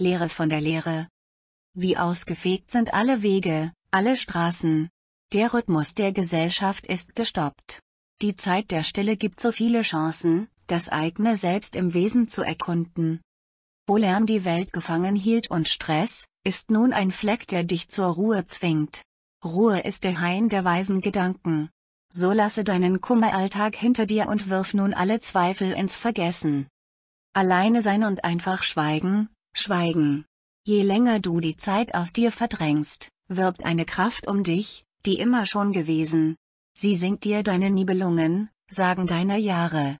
Lehre von der Lehre. Wie ausgefegt sind alle Wege, alle Straßen. Der Rhythmus der Gesellschaft ist gestoppt. Die Zeit der Stille gibt so viele Chancen, das eigene Selbst im Wesen zu erkunden. Wo Lärm die Welt gefangen hielt und Stress, ist nun ein Fleck, der dich zur Ruhe zwingt. Ruhe ist der Hain der weisen Gedanken. So lasse deinen Kummeralltag hinter dir und wirf nun alle Zweifel ins Vergessen. Alleine sein und einfach schweigen, Schweigen. Je länger du die Zeit aus dir verdrängst, wirbt eine Kraft um dich, die immer schon gewesen. Sie singt dir deine Nibelungen, sagen deiner Jahre.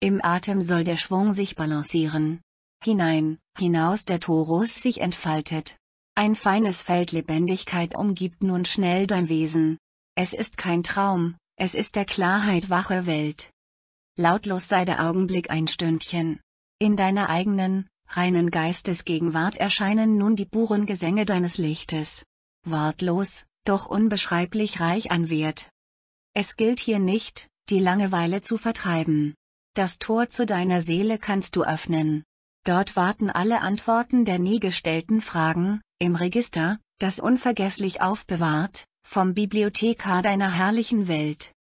Im Atem soll der Schwung sich balancieren. Hinein, hinaus der Torus sich entfaltet. Ein feines Feld Lebendigkeit umgibt nun schnell dein Wesen. Es ist kein Traum, es ist der Klarheit wache Welt. Lautlos sei der Augenblick ein Stündchen. In deiner eigenen, reinen Geistesgegenwart erscheinen nun die puren Gesänge deines Lichtes. Wortlos, doch unbeschreiblich reich an Wert. Es gilt hier nicht, die Langeweile zu vertreiben. Das Tor zu deiner Seele kannst du öffnen. Dort warten alle Antworten der nie gestellten Fragen, im Register, das unvergesslich aufbewahrt, vom Bibliothekar deiner herrlichen Welt.